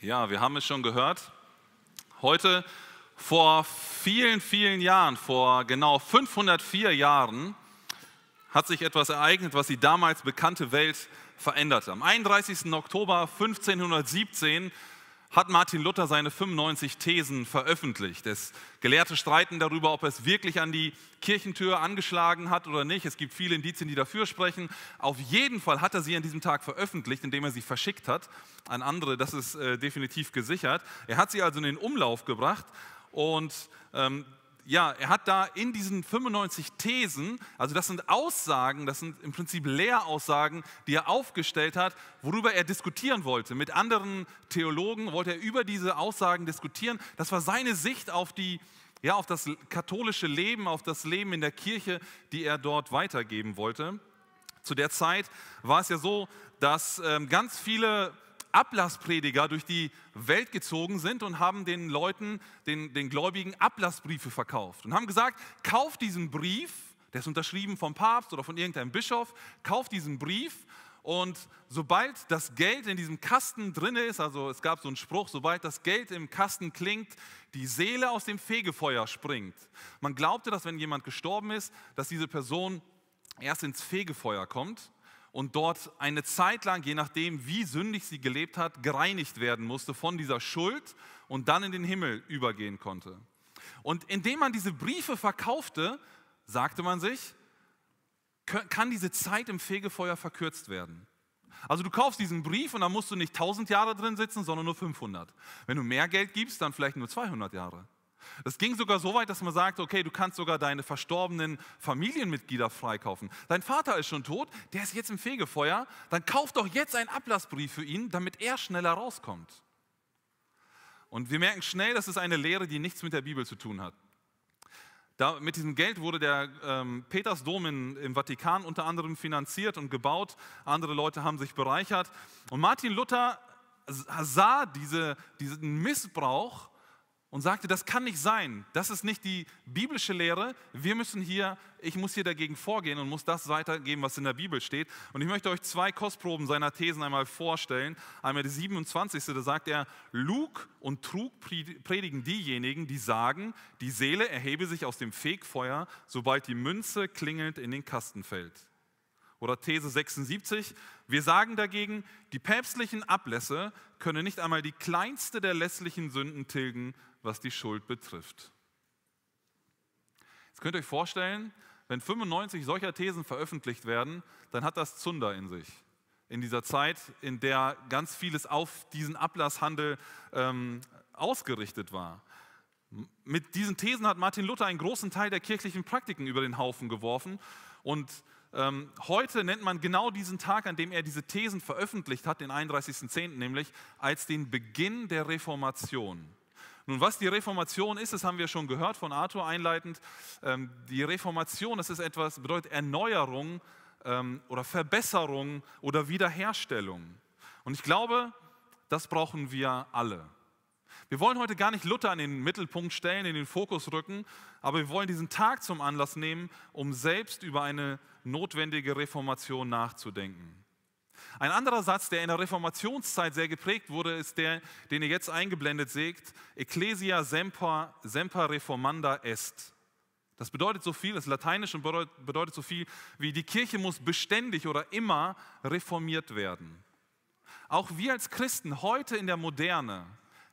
Ja, wir haben es schon gehört. Heute, vor vielen, vielen Jahren, vor genau 504 Jahren, hat sich etwas ereignet, was die damals bekannte Welt veränderte. Am 31. Oktober 1517 hat Martin Luther seine 95 Thesen veröffentlicht. Es Gelehrte streiten darüber, ob er es wirklich an die Kirchentür angeschlagen hat oder nicht. Es gibt viele Indizien, die dafür sprechen. Auf jeden Fall hat er sie an diesem Tag veröffentlicht, indem er sie verschickt hat an andere. Das ist äh, definitiv gesichert. Er hat sie also in den Umlauf gebracht und ähm, ja, er hat da in diesen 95 Thesen, also das sind Aussagen, das sind im Prinzip Lehraussagen, die er aufgestellt hat, worüber er diskutieren wollte. Mit anderen Theologen wollte er über diese Aussagen diskutieren. Das war seine Sicht auf, die, ja, auf das katholische Leben, auf das Leben in der Kirche, die er dort weitergeben wollte. Zu der Zeit war es ja so, dass ähm, ganz viele Ablassprediger durch die Welt gezogen sind und haben den Leuten, den, den Gläubigen Ablassbriefe verkauft und haben gesagt, kauf diesen Brief, der ist unterschrieben vom Papst oder von irgendeinem Bischof, kauf diesen Brief und sobald das Geld in diesem Kasten drin ist, also es gab so einen Spruch, sobald das Geld im Kasten klingt, die Seele aus dem Fegefeuer springt. Man glaubte, dass wenn jemand gestorben ist, dass diese Person erst ins Fegefeuer kommt und dort eine Zeit lang, je nachdem, wie sündig sie gelebt hat, gereinigt werden musste von dieser Schuld und dann in den Himmel übergehen konnte. Und indem man diese Briefe verkaufte, sagte man sich, kann diese Zeit im Fegefeuer verkürzt werden. Also du kaufst diesen Brief und dann musst du nicht 1000 Jahre drin sitzen, sondern nur 500. Wenn du mehr Geld gibst, dann vielleicht nur 200 Jahre. Es ging sogar so weit, dass man sagt, okay, du kannst sogar deine verstorbenen Familienmitglieder freikaufen. Dein Vater ist schon tot, der ist jetzt im Fegefeuer, dann kauf doch jetzt einen Ablassbrief für ihn, damit er schneller rauskommt. Und wir merken schnell, das ist eine Lehre, die nichts mit der Bibel zu tun hat. Da, mit diesem Geld wurde der ähm, Petersdom in, im Vatikan unter anderem finanziert und gebaut. Andere Leute haben sich bereichert. Und Martin Luther sah diese, diesen Missbrauch und sagte, das kann nicht sein, das ist nicht die biblische Lehre, wir müssen hier, ich muss hier dagegen vorgehen und muss das weitergeben, was in der Bibel steht. Und ich möchte euch zwei Kostproben seiner Thesen einmal vorstellen. Einmal die 27. Da sagt er, Lug und Trug predigen diejenigen, die sagen, die Seele erhebe sich aus dem Fegfeuer, sobald die Münze klingelnd in den Kasten fällt. Oder These 76, wir sagen dagegen, die päpstlichen Ablässe können nicht einmal die kleinste der lässlichen Sünden tilgen, was die Schuld betrifft. Jetzt könnt ihr euch vorstellen, wenn 95 solcher Thesen veröffentlicht werden, dann hat das Zunder in sich. In dieser Zeit, in der ganz vieles auf diesen Ablasshandel ähm, ausgerichtet war. Mit diesen Thesen hat Martin Luther einen großen Teil der kirchlichen Praktiken über den Haufen geworfen und ähm, heute nennt man genau diesen Tag, an dem er diese Thesen veröffentlicht hat, den 31.10., nämlich als den Beginn der Reformation. Nun, was die Reformation ist, das haben wir schon gehört von Arthur einleitend. Ähm, die Reformation, das ist etwas, bedeutet Erneuerung ähm, oder Verbesserung oder Wiederherstellung. Und ich glaube, das brauchen wir alle. Wir wollen heute gar nicht Luther in den Mittelpunkt stellen, in den Fokus rücken, aber wir wollen diesen Tag zum Anlass nehmen, um selbst über eine notwendige Reformation nachzudenken. Ein anderer Satz, der in der Reformationszeit sehr geprägt wurde, ist der, den ihr jetzt eingeblendet seht, Ecclesia semper, semper reformanda est. Das bedeutet so viel, das Lateinische bedeutet so viel wie die Kirche muss beständig oder immer reformiert werden. Auch wir als Christen heute in der Moderne,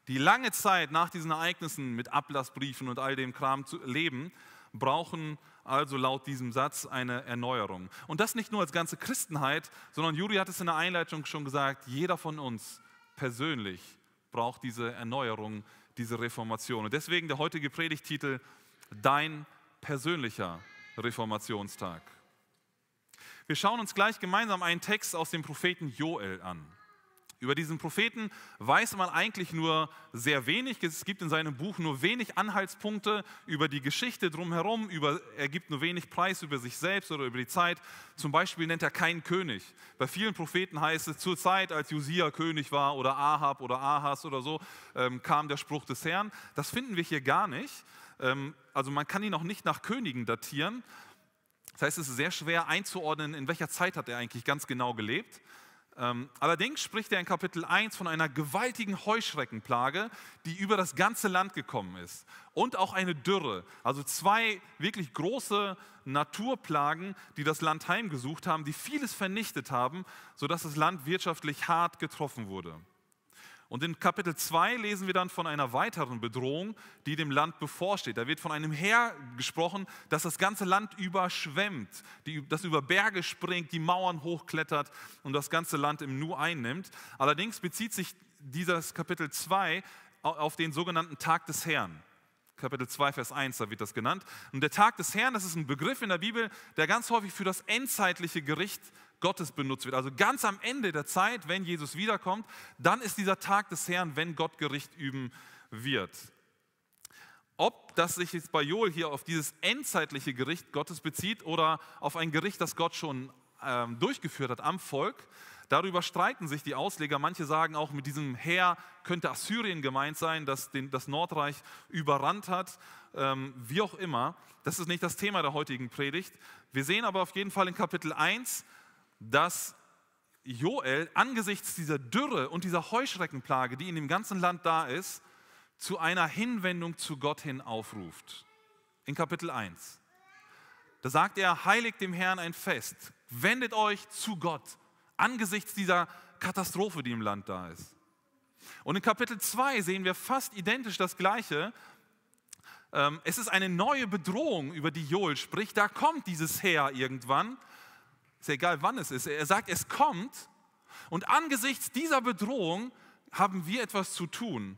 die lange Zeit nach diesen Ereignissen mit Ablassbriefen und all dem Kram zu leben, brauchen also laut diesem Satz eine Erneuerung. Und das nicht nur als ganze Christenheit, sondern Juri hat es in der Einleitung schon gesagt, jeder von uns persönlich braucht diese Erneuerung, diese Reformation. Und deswegen der heutige Predigtitel, Dein persönlicher Reformationstag. Wir schauen uns gleich gemeinsam einen Text aus dem Propheten Joel an. Über diesen Propheten weiß man eigentlich nur sehr wenig. Es gibt in seinem Buch nur wenig Anhaltspunkte über die Geschichte drumherum. Über, er gibt nur wenig Preis über sich selbst oder über die Zeit. Zum Beispiel nennt er keinen König. Bei vielen Propheten heißt es, zur Zeit, als Josia König war oder Ahab oder Ahas oder so, ähm, kam der Spruch des Herrn. Das finden wir hier gar nicht. Ähm, also man kann ihn auch nicht nach Königen datieren. Das heißt, es ist sehr schwer einzuordnen, in welcher Zeit hat er eigentlich ganz genau gelebt. Ähm, allerdings spricht er in Kapitel 1 von einer gewaltigen Heuschreckenplage, die über das ganze Land gekommen ist. Und auch eine Dürre. Also zwei wirklich große Naturplagen, die das Land heimgesucht haben, die vieles vernichtet haben, sodass das Land wirtschaftlich hart getroffen wurde. Und in Kapitel 2 lesen wir dann von einer weiteren Bedrohung, die dem Land bevorsteht. Da wird von einem Heer gesprochen, das das ganze Land überschwemmt, die, das über Berge springt, die Mauern hochklettert und das ganze Land im Nu einnimmt. Allerdings bezieht sich dieses Kapitel 2 auf den sogenannten Tag des Herrn. Kapitel 2, Vers 1, da wird das genannt. Und der Tag des Herrn, das ist ein Begriff in der Bibel, der ganz häufig für das endzeitliche Gericht Gottes benutzt wird. Also ganz am Ende der Zeit, wenn Jesus wiederkommt, dann ist dieser Tag des Herrn, wenn Gott Gericht üben wird. Ob das sich jetzt bei Joel hier auf dieses endzeitliche Gericht Gottes bezieht oder auf ein Gericht, das Gott schon ähm, durchgeführt hat am Volk, darüber streiten sich die Ausleger. Manche sagen auch, mit diesem Heer könnte Assyrien gemeint sein, das den, das Nordreich überrannt hat, ähm, wie auch immer. Das ist nicht das Thema der heutigen Predigt. Wir sehen aber auf jeden Fall in Kapitel 1, dass Joel angesichts dieser Dürre und dieser Heuschreckenplage, die in dem ganzen Land da ist, zu einer Hinwendung zu Gott hin aufruft. In Kapitel 1. Da sagt er, heiligt dem Herrn ein Fest, wendet euch zu Gott angesichts dieser Katastrophe, die im Land da ist. Und in Kapitel 2 sehen wir fast identisch das Gleiche. Ähm, es ist eine neue Bedrohung, über die Joel spricht. Da kommt dieses Heer irgendwann ist ja egal, wann es ist. Er sagt, es kommt. Und angesichts dieser Bedrohung haben wir etwas zu tun.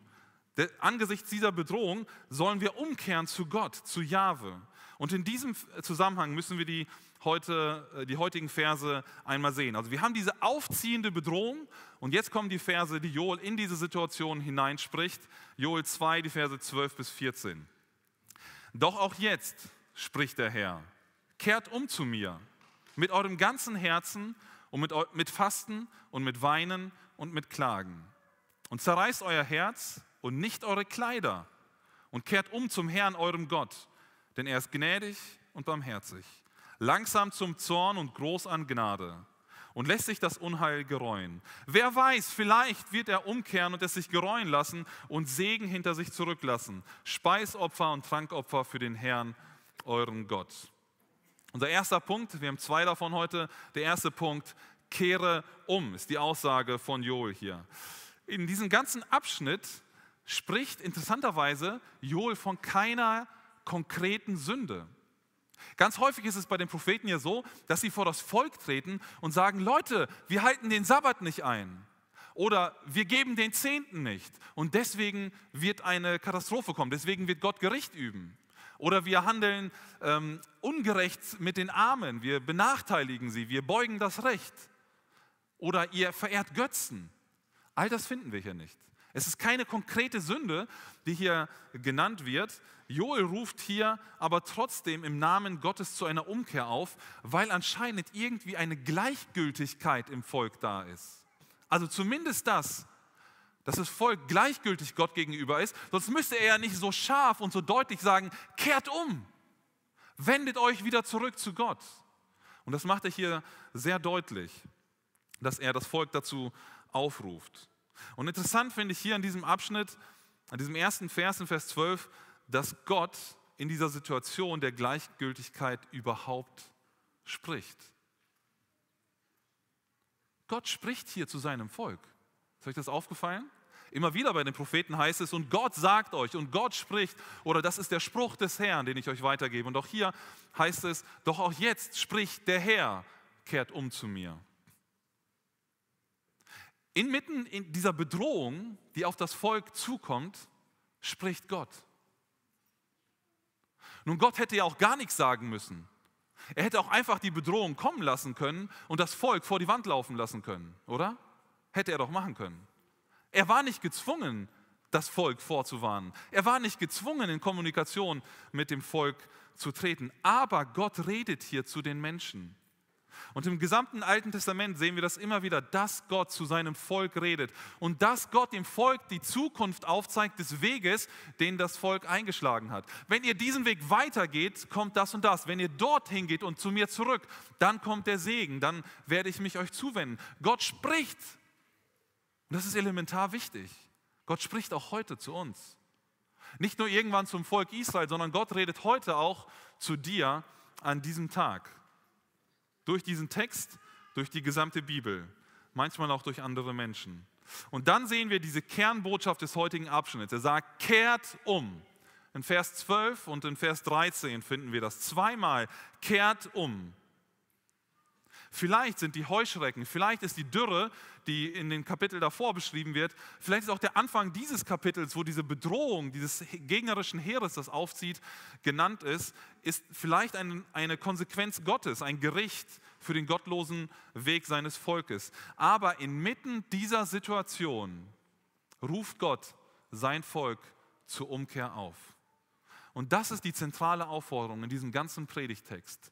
Angesichts dieser Bedrohung sollen wir umkehren zu Gott, zu Jahwe. Und in diesem Zusammenhang müssen wir die, heute, äh, die heutigen Verse einmal sehen. Also wir haben diese aufziehende Bedrohung und jetzt kommen die Verse, die Joel in diese Situation hineinspricht. Joel 2, die Verse 12 bis 14. Doch auch jetzt spricht der Herr, kehrt um zu mir, mit eurem ganzen Herzen und mit, mit Fasten und mit Weinen und mit Klagen. Und zerreißt euer Herz und nicht eure Kleider und kehrt um zum Herrn, eurem Gott, denn er ist gnädig und barmherzig, langsam zum Zorn und groß an Gnade und lässt sich das Unheil gereuen. Wer weiß, vielleicht wird er umkehren und es sich gereuen lassen und Segen hinter sich zurücklassen, Speisopfer und Trankopfer für den Herrn, euren Gott. Unser erster Punkt, wir haben zwei davon heute. Der erste Punkt, kehre um, ist die Aussage von Joel hier. In diesem ganzen Abschnitt spricht interessanterweise Joel von keiner konkreten Sünde. Ganz häufig ist es bei den Propheten ja so, dass sie vor das Volk treten und sagen, Leute, wir halten den Sabbat nicht ein oder wir geben den Zehnten nicht und deswegen wird eine Katastrophe kommen, deswegen wird Gott Gericht üben. Oder wir handeln ähm, ungerecht mit den Armen, wir benachteiligen sie, wir beugen das Recht. Oder ihr verehrt Götzen. All das finden wir hier nicht. Es ist keine konkrete Sünde, die hier genannt wird. Joel ruft hier aber trotzdem im Namen Gottes zu einer Umkehr auf, weil anscheinend irgendwie eine Gleichgültigkeit im Volk da ist. Also zumindest das, dass das Volk gleichgültig Gott gegenüber ist, sonst müsste er ja nicht so scharf und so deutlich sagen, kehrt um, wendet euch wieder zurück zu Gott. Und das macht er hier sehr deutlich, dass er das Volk dazu aufruft. Und interessant finde ich hier an diesem Abschnitt, an diesem ersten Vers in Vers 12, dass Gott in dieser Situation der Gleichgültigkeit überhaupt spricht. Gott spricht hier zu seinem Volk. Ist euch das aufgefallen? Immer wieder bei den Propheten heißt es, und Gott sagt euch, und Gott spricht, oder das ist der Spruch des Herrn, den ich euch weitergebe. Und auch hier heißt es, doch auch jetzt spricht der Herr, kehrt um zu mir. Inmitten in dieser Bedrohung, die auf das Volk zukommt, spricht Gott. Nun, Gott hätte ja auch gar nichts sagen müssen. Er hätte auch einfach die Bedrohung kommen lassen können und das Volk vor die Wand laufen lassen können, oder? Hätte er doch machen können. Er war nicht gezwungen, das Volk vorzuwarnen. Er war nicht gezwungen, in Kommunikation mit dem Volk zu treten. Aber Gott redet hier zu den Menschen. Und im gesamten Alten Testament sehen wir das immer wieder, dass Gott zu seinem Volk redet und dass Gott dem Volk die Zukunft aufzeigt des Weges, den das Volk eingeschlagen hat. Wenn ihr diesen Weg weitergeht, kommt das und das. Wenn ihr dorthin geht und zu mir zurück, dann kommt der Segen, dann werde ich mich euch zuwenden. Gott spricht und das ist elementar wichtig. Gott spricht auch heute zu uns. Nicht nur irgendwann zum Volk Israel, sondern Gott redet heute auch zu dir an diesem Tag. Durch diesen Text, durch die gesamte Bibel, manchmal auch durch andere Menschen. Und dann sehen wir diese Kernbotschaft des heutigen Abschnitts. Er sagt, kehrt um. In Vers 12 und in Vers 13 finden wir das zweimal, kehrt um. Vielleicht sind die Heuschrecken, vielleicht ist die Dürre, die in dem Kapitel davor beschrieben wird, vielleicht ist auch der Anfang dieses Kapitels, wo diese Bedrohung dieses gegnerischen Heeres, das aufzieht, genannt ist, ist vielleicht ein, eine Konsequenz Gottes, ein Gericht für den gottlosen Weg seines Volkes. Aber inmitten dieser Situation ruft Gott sein Volk zur Umkehr auf. Und das ist die zentrale Aufforderung in diesem ganzen Predigtext.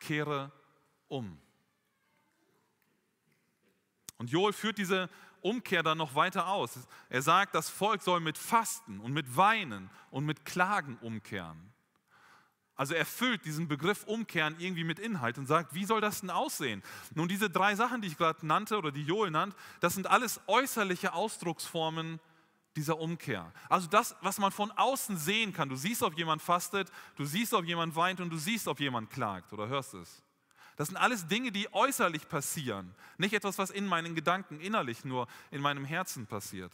Kehre um. Und Joel führt diese Umkehr dann noch weiter aus. Er sagt, das Volk soll mit Fasten und mit Weinen und mit Klagen umkehren. Also er füllt diesen Begriff Umkehren irgendwie mit Inhalt und sagt, wie soll das denn aussehen? Nun, diese drei Sachen, die ich gerade nannte oder die Joel nannte, das sind alles äußerliche Ausdrucksformen dieser Umkehr. Also das, was man von außen sehen kann. Du siehst, ob jemand fastet, du siehst, ob jemand weint und du siehst, ob jemand klagt oder hörst es. Das sind alles Dinge, die äußerlich passieren, nicht etwas, was in meinen Gedanken innerlich nur in meinem Herzen passiert.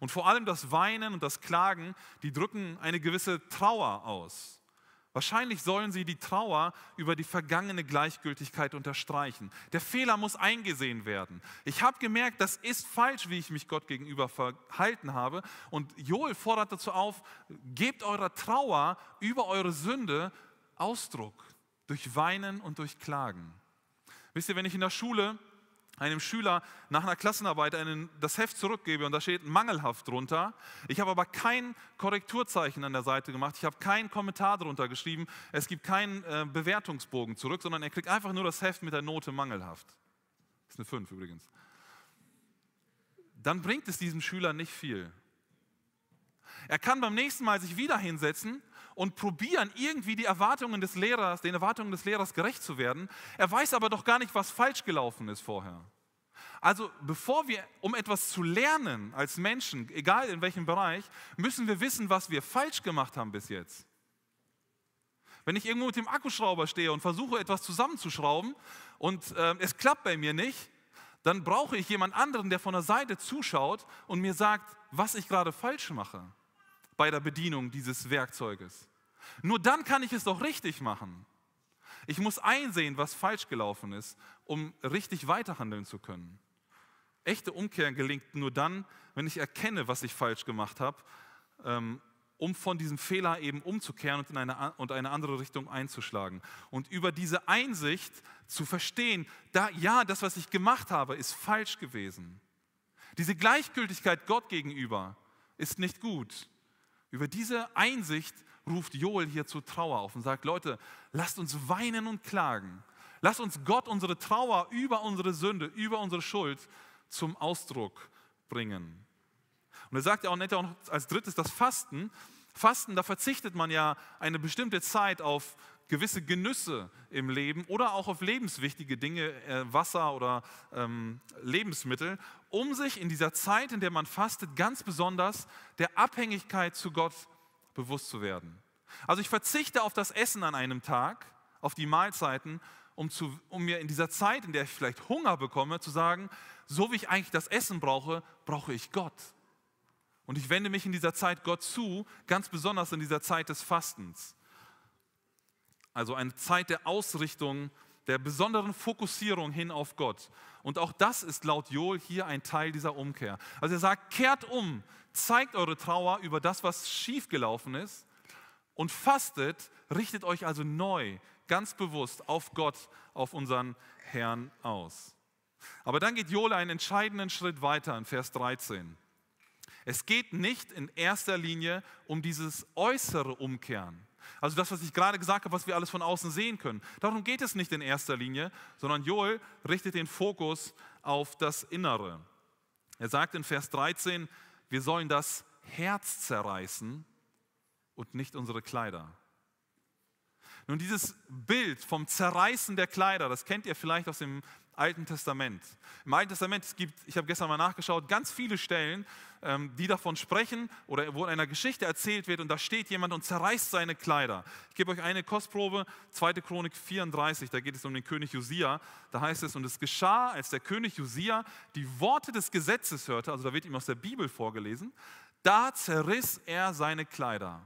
Und vor allem das Weinen und das Klagen, die drücken eine gewisse Trauer aus. Wahrscheinlich sollen sie die Trauer über die vergangene Gleichgültigkeit unterstreichen. Der Fehler muss eingesehen werden. Ich habe gemerkt, das ist falsch, wie ich mich Gott gegenüber verhalten habe. Und Joel fordert dazu auf, gebt eurer Trauer über eure Sünde Ausdruck durch Weinen und durch Klagen. Wisst ihr, wenn ich in der Schule einem Schüler nach einer Klassenarbeit einen, das Heft zurückgebe und da steht mangelhaft drunter. Ich habe aber kein Korrekturzeichen an der Seite gemacht, ich habe keinen Kommentar drunter geschrieben, es gibt keinen äh, Bewertungsbogen zurück, sondern er kriegt einfach nur das Heft mit der Note mangelhaft. Ist eine 5 übrigens. Dann bringt es diesem Schüler nicht viel. Er kann beim nächsten Mal sich wieder hinsetzen und probieren irgendwie die Erwartungen des Lehrers, den Erwartungen des Lehrers gerecht zu werden. Er weiß aber doch gar nicht, was falsch gelaufen ist vorher. Also bevor wir, um etwas zu lernen als Menschen, egal in welchem Bereich, müssen wir wissen, was wir falsch gemacht haben bis jetzt. Wenn ich irgendwo mit dem Akkuschrauber stehe und versuche, etwas zusammenzuschrauben und äh, es klappt bei mir nicht, dann brauche ich jemand anderen, der von der Seite zuschaut und mir sagt, was ich gerade falsch mache bei der Bedienung dieses Werkzeuges. Nur dann kann ich es doch richtig machen. Ich muss einsehen, was falsch gelaufen ist, um richtig weiterhandeln zu können. Echte Umkehr gelingt nur dann, wenn ich erkenne, was ich falsch gemacht habe, ähm, um von diesem Fehler eben umzukehren und in eine, und eine andere Richtung einzuschlagen. Und über diese Einsicht zu verstehen, da, ja, das, was ich gemacht habe, ist falsch gewesen. Diese Gleichgültigkeit Gott gegenüber ist nicht gut. Über diese Einsicht ruft Joel hier zur Trauer auf und sagt, Leute, lasst uns weinen und klagen. Lasst uns Gott unsere Trauer über unsere Sünde, über unsere Schuld zum Ausdruck bringen. Und er sagt ja auch nett auch als drittes das Fasten. Fasten, da verzichtet man ja eine bestimmte Zeit auf gewisse Genüsse im Leben oder auch auf lebenswichtige Dinge, äh, Wasser oder ähm, Lebensmittel, um sich in dieser Zeit, in der man fastet, ganz besonders der Abhängigkeit zu Gott bewusst zu werden. Also ich verzichte auf das Essen an einem Tag, auf die Mahlzeiten, um, zu, um mir in dieser Zeit, in der ich vielleicht Hunger bekomme, zu sagen, so wie ich eigentlich das Essen brauche, brauche ich Gott. Und ich wende mich in dieser Zeit Gott zu, ganz besonders in dieser Zeit des Fastens. Also eine Zeit der Ausrichtung, der besonderen Fokussierung hin auf Gott. Und auch das ist laut Joel hier ein Teil dieser Umkehr. Also er sagt, kehrt um, zeigt eure Trauer über das, was schiefgelaufen ist und fastet, richtet euch also neu, ganz bewusst auf Gott, auf unseren Herrn aus. Aber dann geht Joel einen entscheidenden Schritt weiter in Vers 13. Es geht nicht in erster Linie um dieses äußere Umkehren, also das, was ich gerade gesagt habe, was wir alles von außen sehen können. Darum geht es nicht in erster Linie, sondern Joel richtet den Fokus auf das Innere. Er sagt in Vers 13, wir sollen das Herz zerreißen und nicht unsere Kleider. Nun, dieses Bild vom Zerreißen der Kleider, das kennt ihr vielleicht aus dem Alten Testament. Im Alten Testament es gibt, ich habe gestern mal nachgeschaut, ganz viele Stellen, ähm, die davon sprechen oder wo in einer Geschichte erzählt wird und da steht jemand und zerreißt seine Kleider. Ich gebe euch eine Kostprobe, 2. Chronik 34, da geht es um den König Josia. Da heißt es, und es geschah, als der König Josia die Worte des Gesetzes hörte, also da wird ihm aus der Bibel vorgelesen, da zerriss er seine Kleider.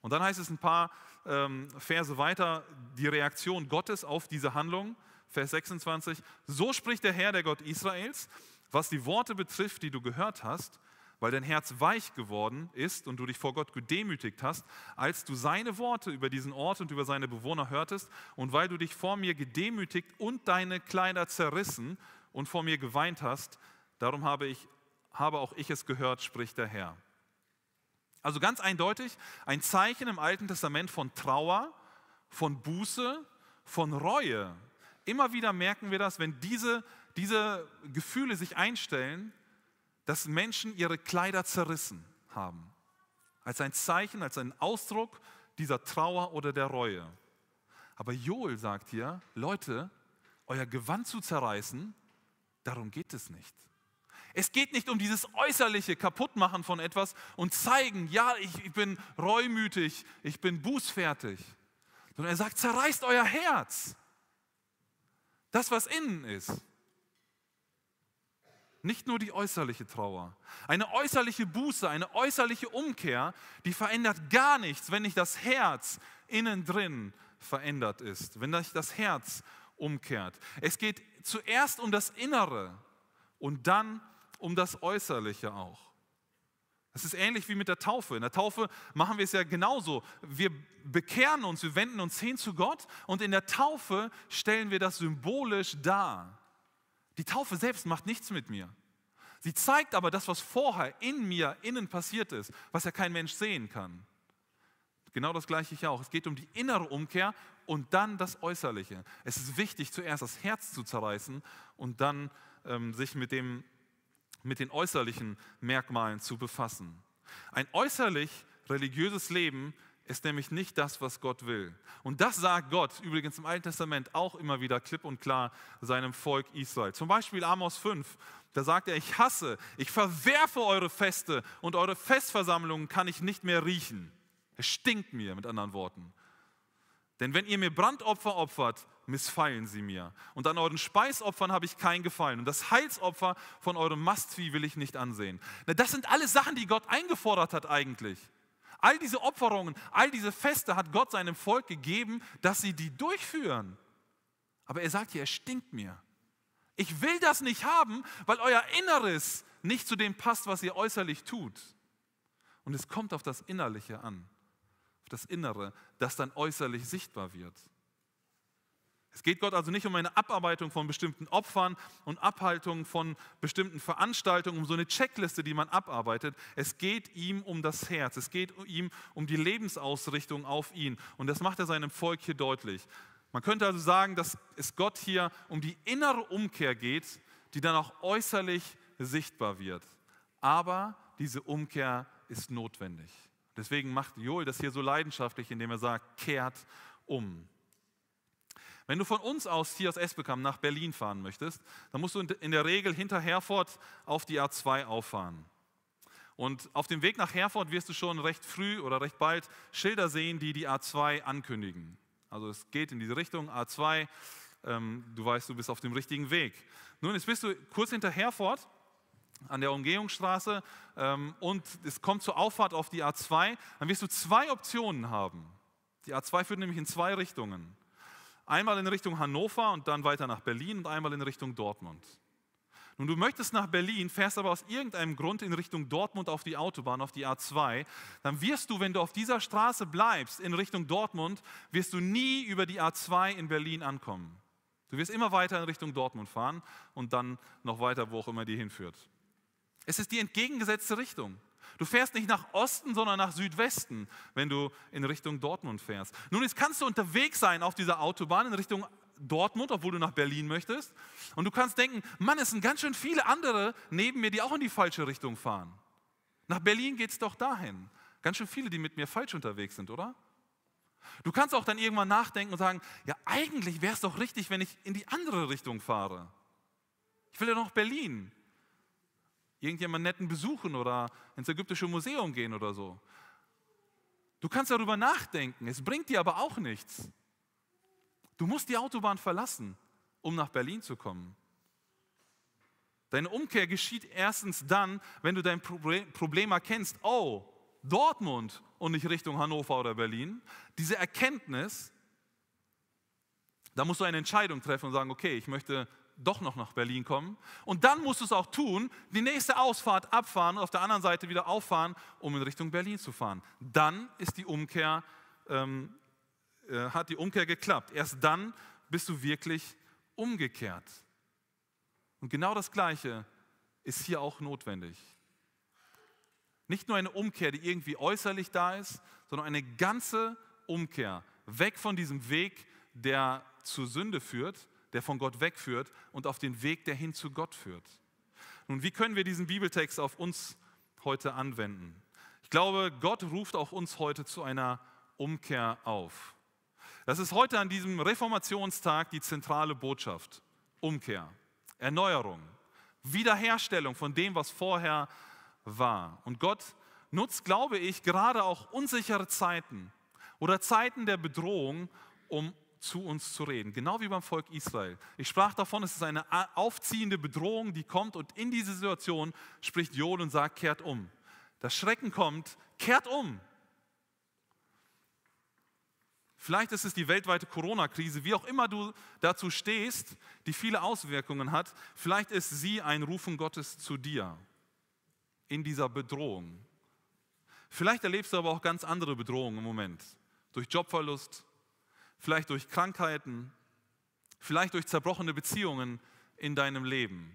Und dann heißt es ein paar ähm, Verse weiter, die Reaktion Gottes auf diese Handlung. Vers 26, so spricht der Herr, der Gott Israels, was die Worte betrifft, die du gehört hast, weil dein Herz weich geworden ist und du dich vor Gott gedemütigt hast, als du seine Worte über diesen Ort und über seine Bewohner hörtest und weil du dich vor mir gedemütigt und deine Kleider zerrissen und vor mir geweint hast, darum habe, ich, habe auch ich es gehört, spricht der Herr. Also ganz eindeutig ein Zeichen im Alten Testament von Trauer, von Buße, von Reue Immer wieder merken wir das, wenn diese, diese Gefühle sich einstellen, dass Menschen ihre Kleider zerrissen haben. Als ein Zeichen, als ein Ausdruck dieser Trauer oder der Reue. Aber Joel sagt hier, Leute, euer Gewand zu zerreißen, darum geht es nicht. Es geht nicht um dieses äußerliche Kaputtmachen von etwas und zeigen, ja, ich, ich bin reumütig, ich bin bußfertig. Sondern er sagt, zerreißt euer Herz. Das, was innen ist. Nicht nur die äußerliche Trauer. Eine äußerliche Buße, eine äußerliche Umkehr, die verändert gar nichts, wenn nicht das Herz innen drin verändert ist, wenn nicht das Herz umkehrt. Es geht zuerst um das Innere und dann um das Äußerliche auch. Es ist ähnlich wie mit der Taufe. In der Taufe machen wir es ja genauso. Wir bekehren uns, wir wenden uns hin zu Gott und in der Taufe stellen wir das symbolisch dar. Die Taufe selbst macht nichts mit mir. Sie zeigt aber das, was vorher in mir innen passiert ist, was ja kein Mensch sehen kann. Genau das gleiche hier auch. Es geht um die innere Umkehr und dann das Äußerliche. Es ist wichtig, zuerst das Herz zu zerreißen und dann ähm, sich mit dem mit den äußerlichen Merkmalen zu befassen. Ein äußerlich religiöses Leben ist nämlich nicht das, was Gott will. Und das sagt Gott übrigens im Alten Testament auch immer wieder klipp und klar seinem Volk Israel. Zum Beispiel Amos 5, da sagt er, ich hasse, ich verwerfe eure Feste und eure Festversammlungen kann ich nicht mehr riechen. Es stinkt mir, mit anderen Worten. Denn wenn ihr mir Brandopfer opfert, missfallen sie mir. Und an euren Speisopfern habe ich kein Gefallen. Und das Heilsopfer von eurem Mastvieh will ich nicht ansehen. Na, das sind alles Sachen, die Gott eingefordert hat eigentlich. All diese Opferungen, all diese Feste hat Gott seinem Volk gegeben, dass sie die durchführen. Aber er sagt hier, es stinkt mir. Ich will das nicht haben, weil euer Inneres nicht zu dem passt, was ihr äußerlich tut. Und es kommt auf das Innerliche an, auf das Innere, das dann äußerlich sichtbar wird. Es geht Gott also nicht um eine Abarbeitung von bestimmten Opfern und Abhaltung von bestimmten Veranstaltungen, um so eine Checkliste, die man abarbeitet. Es geht ihm um das Herz. Es geht ihm um die Lebensausrichtung auf ihn. Und das macht er seinem Volk hier deutlich. Man könnte also sagen, dass es Gott hier um die innere Umkehr geht, die dann auch äußerlich sichtbar wird. Aber diese Umkehr ist notwendig. Deswegen macht Joel das hier so leidenschaftlich, indem er sagt, kehrt um. Wenn du von uns aus hier aus Esbekamp nach Berlin fahren möchtest, dann musst du in der Regel hinter Herford auf die A2 auffahren. Und auf dem Weg nach Herford wirst du schon recht früh oder recht bald Schilder sehen, die die A2 ankündigen. Also es geht in diese Richtung A2. Ähm, du weißt, du bist auf dem richtigen Weg. Nun, jetzt bist du kurz hinter Herford an der Umgehungsstraße ähm, und es kommt zur Auffahrt auf die A2. Dann wirst du zwei Optionen haben. Die A2 führt nämlich in zwei Richtungen. Einmal in Richtung Hannover und dann weiter nach Berlin und einmal in Richtung Dortmund. Nun, du möchtest nach Berlin, fährst aber aus irgendeinem Grund in Richtung Dortmund auf die Autobahn, auf die A2, dann wirst du, wenn du auf dieser Straße bleibst in Richtung Dortmund, wirst du nie über die A2 in Berlin ankommen. Du wirst immer weiter in Richtung Dortmund fahren und dann noch weiter, wo auch immer die hinführt. Es ist die entgegengesetzte Richtung. Du fährst nicht nach Osten, sondern nach Südwesten, wenn du in Richtung Dortmund fährst. Nun, jetzt kannst du unterwegs sein auf dieser Autobahn in Richtung Dortmund, obwohl du nach Berlin möchtest. Und du kannst denken, Mann, es sind ganz schön viele andere neben mir, die auch in die falsche Richtung fahren. Nach Berlin geht es doch dahin. Ganz schön viele, die mit mir falsch unterwegs sind, oder? Du kannst auch dann irgendwann nachdenken und sagen, ja eigentlich wäre es doch richtig, wenn ich in die andere Richtung fahre. Ich will ja noch Berlin irgendjemanden netten besuchen oder ins ägyptische Museum gehen oder so. Du kannst darüber nachdenken, es bringt dir aber auch nichts. Du musst die Autobahn verlassen, um nach Berlin zu kommen. Deine Umkehr geschieht erstens dann, wenn du dein Problem erkennst, oh, Dortmund und nicht Richtung Hannover oder Berlin. Diese Erkenntnis, da musst du eine Entscheidung treffen und sagen, okay, ich möchte doch noch nach Berlin kommen. Und dann musst du es auch tun, die nächste Ausfahrt abfahren und auf der anderen Seite wieder auffahren, um in Richtung Berlin zu fahren. Dann ist die Umkehr, ähm, äh, hat die Umkehr geklappt. Erst dann bist du wirklich umgekehrt. Und genau das Gleiche ist hier auch notwendig. Nicht nur eine Umkehr, die irgendwie äußerlich da ist, sondern eine ganze Umkehr. Weg von diesem Weg, der zur Sünde führt der von Gott wegführt und auf den Weg, der hin zu Gott führt. Nun, wie können wir diesen Bibeltext auf uns heute anwenden? Ich glaube, Gott ruft auch uns heute zu einer Umkehr auf. Das ist heute an diesem Reformationstag die zentrale Botschaft. Umkehr, Erneuerung, Wiederherstellung von dem, was vorher war. Und Gott nutzt, glaube ich, gerade auch unsichere Zeiten oder Zeiten der Bedrohung, um zu uns zu reden, genau wie beim Volk Israel. Ich sprach davon, es ist eine aufziehende Bedrohung, die kommt und in diese Situation spricht Joel und sagt, kehrt um. Das Schrecken kommt, kehrt um. Vielleicht ist es die weltweite Corona-Krise, wie auch immer du dazu stehst, die viele Auswirkungen hat. Vielleicht ist sie ein Rufen Gottes zu dir in dieser Bedrohung. Vielleicht erlebst du aber auch ganz andere Bedrohungen im Moment. Durch Jobverlust, vielleicht durch Krankheiten, vielleicht durch zerbrochene Beziehungen in deinem Leben.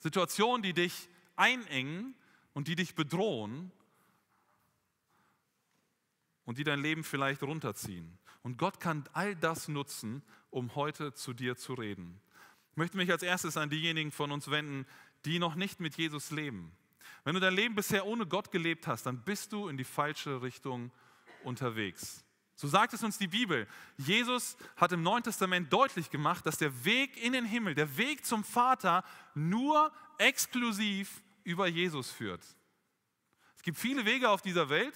Situationen, die dich einengen und die dich bedrohen und die dein Leben vielleicht runterziehen. Und Gott kann all das nutzen, um heute zu dir zu reden. Ich möchte mich als erstes an diejenigen von uns wenden, die noch nicht mit Jesus leben. Wenn du dein Leben bisher ohne Gott gelebt hast, dann bist du in die falsche Richtung unterwegs. So sagt es uns die Bibel. Jesus hat im Neuen Testament deutlich gemacht, dass der Weg in den Himmel, der Weg zum Vater nur exklusiv über Jesus führt. Es gibt viele Wege auf dieser Welt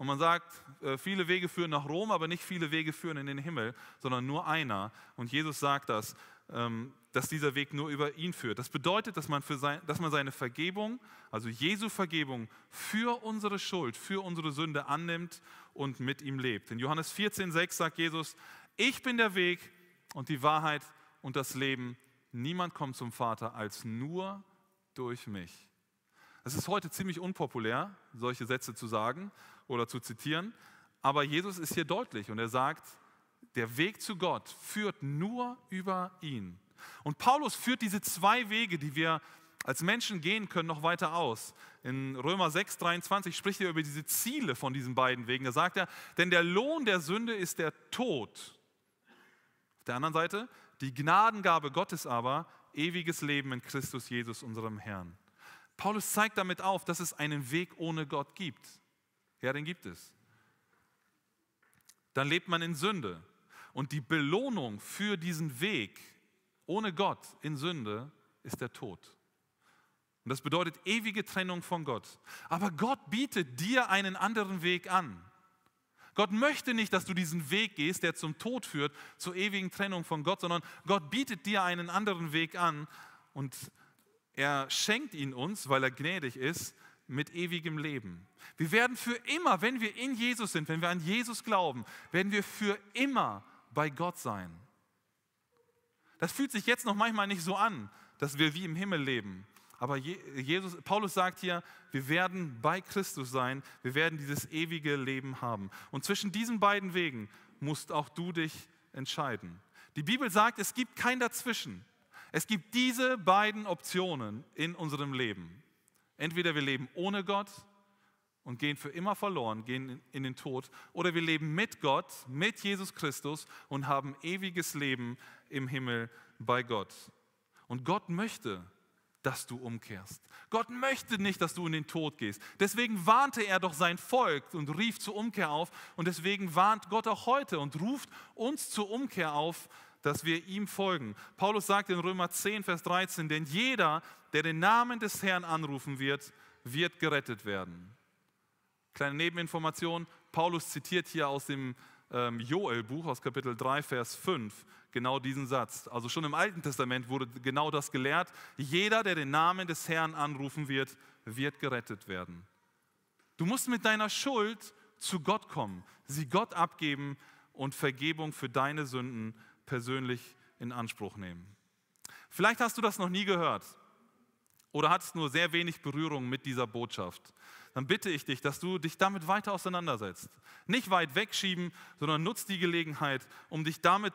und man sagt, äh, viele Wege führen nach Rom, aber nicht viele Wege führen in den Himmel, sondern nur einer. Und Jesus sagt das, ähm, dass dieser Weg nur über ihn führt. Das bedeutet, dass man, für sein, dass man seine Vergebung, also Jesu Vergebung, für unsere Schuld, für unsere Sünde annimmt und mit ihm lebt. In Johannes 14,6 sagt Jesus, ich bin der Weg und die Wahrheit und das Leben. Niemand kommt zum Vater als nur durch mich. Es ist heute ziemlich unpopulär, solche Sätze zu sagen oder zu zitieren. Aber Jesus ist hier deutlich und er sagt, der Weg zu Gott führt nur über ihn. Und Paulus führt diese zwei Wege, die wir als Menschen gehen können, noch weiter aus. In Römer 6, 23 spricht er über diese Ziele von diesen beiden Wegen. Da sagt er, denn der Lohn der Sünde ist der Tod. Auf der anderen Seite, die Gnadengabe Gottes aber, ewiges Leben in Christus Jesus, unserem Herrn. Paulus zeigt damit auf, dass es einen Weg ohne Gott gibt. Ja, den gibt es. Dann lebt man in Sünde. Und die Belohnung für diesen Weg ohne Gott in Sünde ist der Tod. Und das bedeutet ewige Trennung von Gott. Aber Gott bietet dir einen anderen Weg an. Gott möchte nicht, dass du diesen Weg gehst, der zum Tod führt, zur ewigen Trennung von Gott, sondern Gott bietet dir einen anderen Weg an und er schenkt ihn uns, weil er gnädig ist, mit ewigem Leben. Wir werden für immer, wenn wir in Jesus sind, wenn wir an Jesus glauben, werden wir für immer bei Gott sein. Das fühlt sich jetzt noch manchmal nicht so an, dass wir wie im Himmel leben. Aber Jesus, Paulus sagt hier, wir werden bei Christus sein, wir werden dieses ewige Leben haben. Und zwischen diesen beiden Wegen musst auch du dich entscheiden. Die Bibel sagt, es gibt kein Dazwischen. Es gibt diese beiden Optionen in unserem Leben. Entweder wir leben ohne Gott und gehen für immer verloren, gehen in den Tod, oder wir leben mit Gott, mit Jesus Christus und haben ewiges Leben im Himmel bei Gott. Und Gott möchte, dass du umkehrst. Gott möchte nicht, dass du in den Tod gehst. Deswegen warnte er doch sein Volk und rief zur Umkehr auf. Und deswegen warnt Gott auch heute und ruft uns zur Umkehr auf, dass wir ihm folgen. Paulus sagt in Römer 10, Vers 13, denn jeder, der den Namen des Herrn anrufen wird, wird gerettet werden. Kleine Nebeninformation, Paulus zitiert hier aus dem ähm, Joel-Buch aus Kapitel 3, Vers 5 genau diesen Satz. Also schon im Alten Testament wurde genau das gelehrt. Jeder, der den Namen des Herrn anrufen wird, wird gerettet werden. Du musst mit deiner Schuld zu Gott kommen, sie Gott abgeben und Vergebung für deine Sünden persönlich in Anspruch nehmen. Vielleicht hast du das noch nie gehört oder hattest nur sehr wenig Berührung mit dieser Botschaft. Dann bitte ich dich, dass du dich damit weiter auseinandersetzt. Nicht weit wegschieben, sondern nutz die Gelegenheit, um dich damit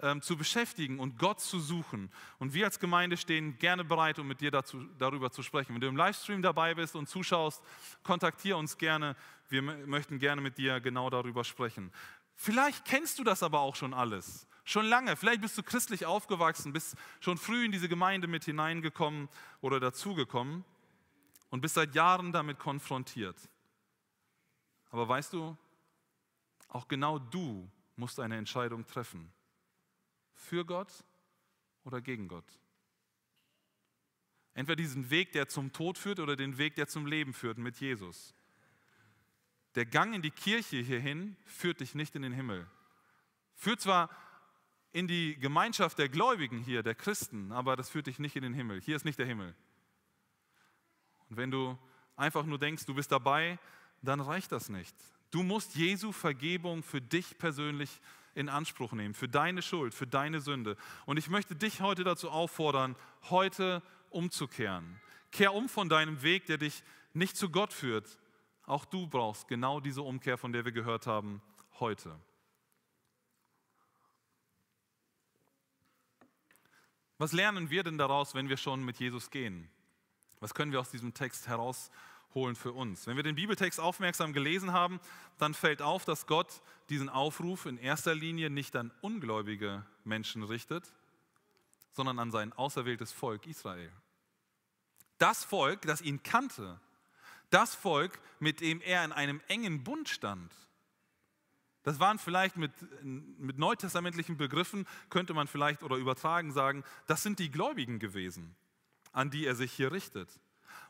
ähm, zu beschäftigen und Gott zu suchen. Und wir als Gemeinde stehen gerne bereit, um mit dir dazu, darüber zu sprechen. Wenn du im Livestream dabei bist und zuschaust, kontaktiere uns gerne. Wir möchten gerne mit dir genau darüber sprechen. Vielleicht kennst du das aber auch schon alles schon lange. Vielleicht bist du christlich aufgewachsen, bist schon früh in diese Gemeinde mit hineingekommen oder dazugekommen und bist seit Jahren damit konfrontiert. Aber weißt du, auch genau du musst eine Entscheidung treffen. Für Gott oder gegen Gott. Entweder diesen Weg, der zum Tod führt, oder den Weg, der zum Leben führt mit Jesus. Der Gang in die Kirche hierhin führt dich nicht in den Himmel. Führt zwar in die Gemeinschaft der Gläubigen hier, der Christen, aber das führt dich nicht in den Himmel. Hier ist nicht der Himmel. Und wenn du einfach nur denkst, du bist dabei, dann reicht das nicht. Du musst Jesu Vergebung für dich persönlich in Anspruch nehmen, für deine Schuld, für deine Sünde. Und ich möchte dich heute dazu auffordern, heute umzukehren. Kehr um von deinem Weg, der dich nicht zu Gott führt. Auch du brauchst genau diese Umkehr, von der wir gehört haben, heute. Was lernen wir denn daraus, wenn wir schon mit Jesus gehen? Was können wir aus diesem Text herausholen für uns? Wenn wir den Bibeltext aufmerksam gelesen haben, dann fällt auf, dass Gott diesen Aufruf in erster Linie nicht an ungläubige Menschen richtet, sondern an sein auserwähltes Volk Israel. Das Volk, das ihn kannte, das Volk, mit dem er in einem engen Bund stand das waren vielleicht mit, mit neutestamentlichen Begriffen, könnte man vielleicht oder übertragen sagen, das sind die Gläubigen gewesen, an die er sich hier richtet.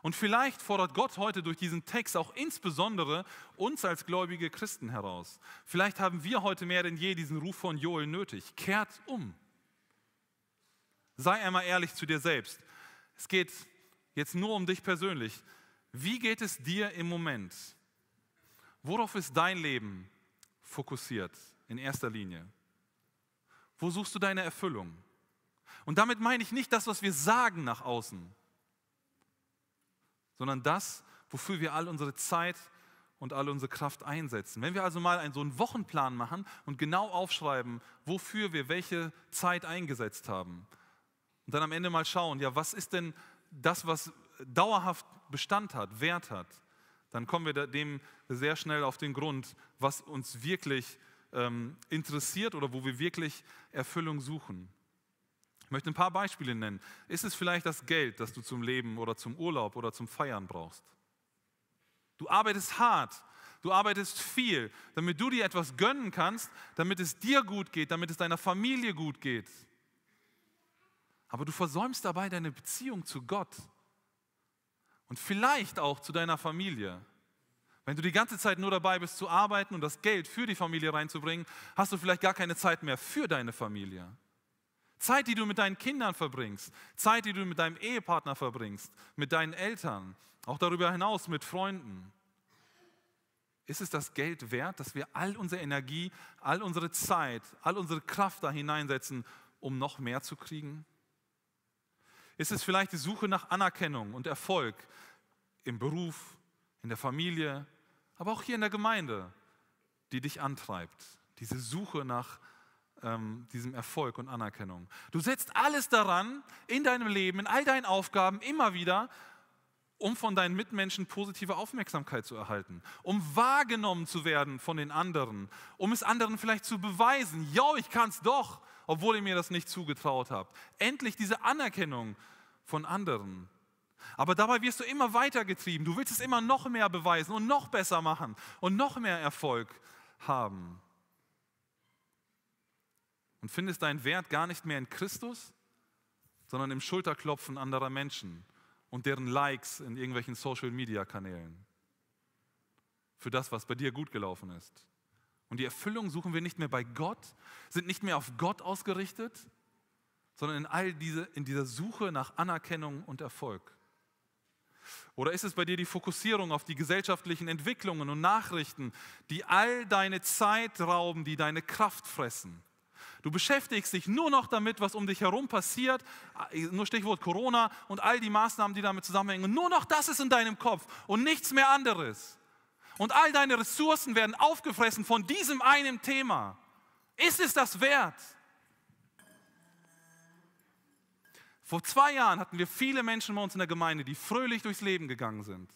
Und vielleicht fordert Gott heute durch diesen Text auch insbesondere uns als gläubige Christen heraus. Vielleicht haben wir heute mehr denn je diesen Ruf von Joel nötig. Kehrt um. Sei einmal ehrlich zu dir selbst. Es geht jetzt nur um dich persönlich. Wie geht es dir im Moment? Worauf ist dein Leben fokussiert, in erster Linie. Wo suchst du deine Erfüllung? Und damit meine ich nicht das, was wir sagen nach außen, sondern das, wofür wir all unsere Zeit und all unsere Kraft einsetzen. Wenn wir also mal einen, so einen Wochenplan machen und genau aufschreiben, wofür wir welche Zeit eingesetzt haben, und dann am Ende mal schauen, ja, was ist denn das, was dauerhaft Bestand hat, Wert hat, dann kommen wir dem sehr schnell auf den Grund, was uns wirklich ähm, interessiert oder wo wir wirklich Erfüllung suchen. Ich möchte ein paar Beispiele nennen. Ist es vielleicht das Geld, das du zum Leben oder zum Urlaub oder zum Feiern brauchst? Du arbeitest hart, du arbeitest viel, damit du dir etwas gönnen kannst, damit es dir gut geht, damit es deiner Familie gut geht. Aber du versäumst dabei deine Beziehung zu Gott. Und vielleicht auch zu deiner Familie. Wenn du die ganze Zeit nur dabei bist zu arbeiten und das Geld für die Familie reinzubringen, hast du vielleicht gar keine Zeit mehr für deine Familie. Zeit, die du mit deinen Kindern verbringst, Zeit, die du mit deinem Ehepartner verbringst, mit deinen Eltern, auch darüber hinaus mit Freunden. Ist es das Geld wert, dass wir all unsere Energie, all unsere Zeit, all unsere Kraft da hineinsetzen, um noch mehr zu kriegen? Ist es vielleicht die Suche nach Anerkennung und Erfolg im Beruf, in der Familie, aber auch hier in der Gemeinde, die dich antreibt? Diese Suche nach ähm, diesem Erfolg und Anerkennung. Du setzt alles daran in deinem Leben, in all deinen Aufgaben immer wieder, um von deinen Mitmenschen positive Aufmerksamkeit zu erhalten, um wahrgenommen zu werden von den anderen, um es anderen vielleicht zu beweisen, ja, ich kann es doch, obwohl ihr mir das nicht zugetraut habt. Endlich diese Anerkennung von anderen. Aber dabei wirst du immer weiter getrieben. Du willst es immer noch mehr beweisen und noch besser machen und noch mehr Erfolg haben. Und findest deinen Wert gar nicht mehr in Christus, sondern im Schulterklopfen anderer Menschen und deren Likes in irgendwelchen Social-Media-Kanälen. Für das, was bei dir gut gelaufen ist. Und die Erfüllung suchen wir nicht mehr bei Gott, sind nicht mehr auf Gott ausgerichtet, sondern in all diese, in dieser Suche nach Anerkennung und Erfolg. Oder ist es bei dir die Fokussierung auf die gesellschaftlichen Entwicklungen und Nachrichten, die all deine Zeit rauben, die deine Kraft fressen? Du beschäftigst dich nur noch damit, was um dich herum passiert, äh, nur Stichwort Corona und all die Maßnahmen, die damit zusammenhängen. Und nur noch das ist in deinem Kopf und nichts mehr anderes. Und all deine Ressourcen werden aufgefressen von diesem einen Thema. Ist es das wert? Vor zwei Jahren hatten wir viele Menschen bei uns in der Gemeinde, die fröhlich durchs Leben gegangen sind.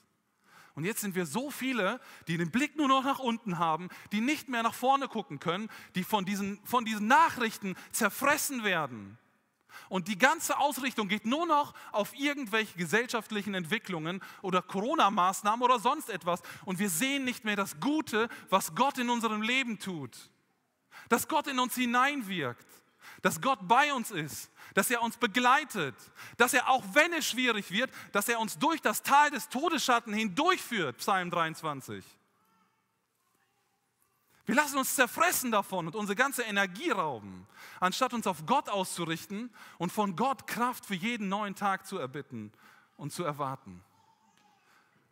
Und jetzt sind wir so viele, die den Blick nur noch nach unten haben, die nicht mehr nach vorne gucken können, die von diesen, von diesen Nachrichten zerfressen werden. Und die ganze Ausrichtung geht nur noch auf irgendwelche gesellschaftlichen Entwicklungen oder Corona-Maßnahmen oder sonst etwas. Und wir sehen nicht mehr das Gute, was Gott in unserem Leben tut. Dass Gott in uns hineinwirkt dass Gott bei uns ist, dass er uns begleitet, dass er auch wenn es schwierig wird, dass er uns durch das Tal des Todesschatten hindurchführt, Psalm 23. Wir lassen uns zerfressen davon und unsere ganze Energie rauben, anstatt uns auf Gott auszurichten und von Gott Kraft für jeden neuen Tag zu erbitten und zu erwarten.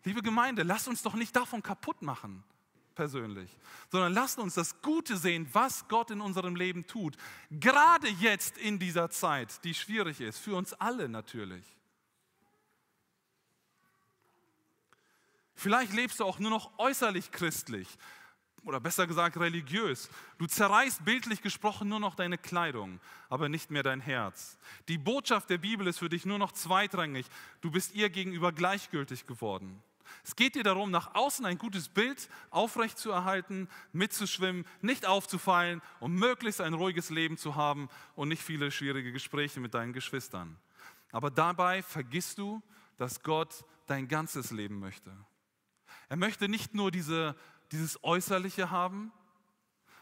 Liebe Gemeinde, lasst uns doch nicht davon kaputt machen, persönlich, sondern lasst uns das Gute sehen, was Gott in unserem Leben tut. Gerade jetzt in dieser Zeit, die schwierig ist, für uns alle natürlich. Vielleicht lebst du auch nur noch äußerlich christlich oder besser gesagt religiös. Du zerreißt bildlich gesprochen nur noch deine Kleidung, aber nicht mehr dein Herz. Die Botschaft der Bibel ist für dich nur noch zweitrangig. Du bist ihr gegenüber gleichgültig geworden. Es geht dir darum, nach außen ein gutes Bild aufrecht zu erhalten, mitzuschwimmen, nicht aufzufallen, und möglichst ein ruhiges Leben zu haben und nicht viele schwierige Gespräche mit deinen Geschwistern. Aber dabei vergisst du, dass Gott dein ganzes Leben möchte. Er möchte nicht nur diese, dieses Äußerliche haben,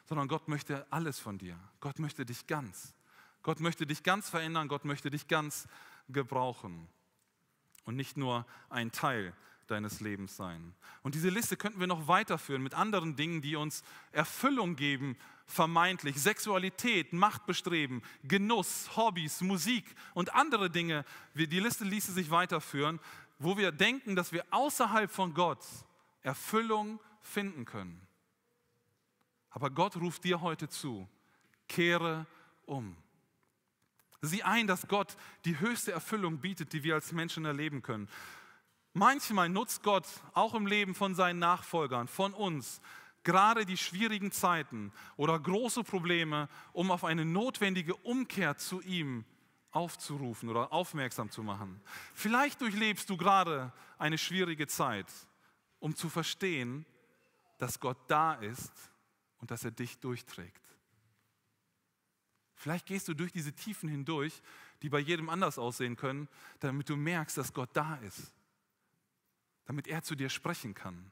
sondern Gott möchte alles von dir. Gott möchte dich ganz. Gott möchte dich ganz verändern, Gott möchte dich ganz gebrauchen und nicht nur ein Teil deines Lebens sein. Und diese Liste könnten wir noch weiterführen mit anderen Dingen, die uns Erfüllung geben, vermeintlich. Sexualität, Machtbestreben, Genuss, Hobbys, Musik und andere Dinge. Die Liste ließe sich weiterführen, wo wir denken, dass wir außerhalb von Gott Erfüllung finden können. Aber Gott ruft dir heute zu, kehre um. Sieh ein, dass Gott die höchste Erfüllung bietet, die wir als Menschen erleben können. Manchmal nutzt Gott auch im Leben von seinen Nachfolgern, von uns, gerade die schwierigen Zeiten oder große Probleme, um auf eine notwendige Umkehr zu ihm aufzurufen oder aufmerksam zu machen. Vielleicht durchlebst du gerade eine schwierige Zeit, um zu verstehen, dass Gott da ist und dass er dich durchträgt. Vielleicht gehst du durch diese Tiefen hindurch, die bei jedem anders aussehen können, damit du merkst, dass Gott da ist damit er zu dir sprechen kann.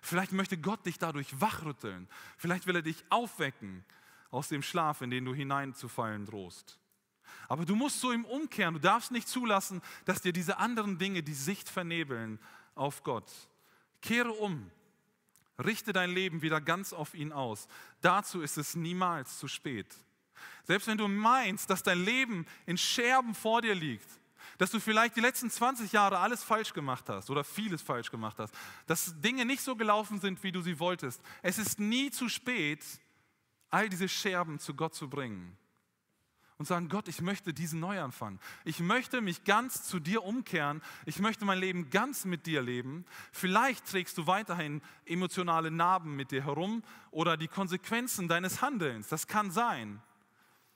Vielleicht möchte Gott dich dadurch wachrütteln. Vielleicht will er dich aufwecken aus dem Schlaf, in den du hineinzufallen drohst. Aber du musst zu ihm umkehren. Du darfst nicht zulassen, dass dir diese anderen Dinge die Sicht vernebeln auf Gott. Kehre um. Richte dein Leben wieder ganz auf ihn aus. Dazu ist es niemals zu spät. Selbst wenn du meinst, dass dein Leben in Scherben vor dir liegt, dass du vielleicht die letzten 20 Jahre alles falsch gemacht hast oder vieles falsch gemacht hast, dass Dinge nicht so gelaufen sind, wie du sie wolltest. Es ist nie zu spät, all diese Scherben zu Gott zu bringen und sagen, Gott, ich möchte diesen Neuanfang. Ich möchte mich ganz zu dir umkehren. Ich möchte mein Leben ganz mit dir leben. Vielleicht trägst du weiterhin emotionale Narben mit dir herum oder die Konsequenzen deines Handelns. Das kann sein.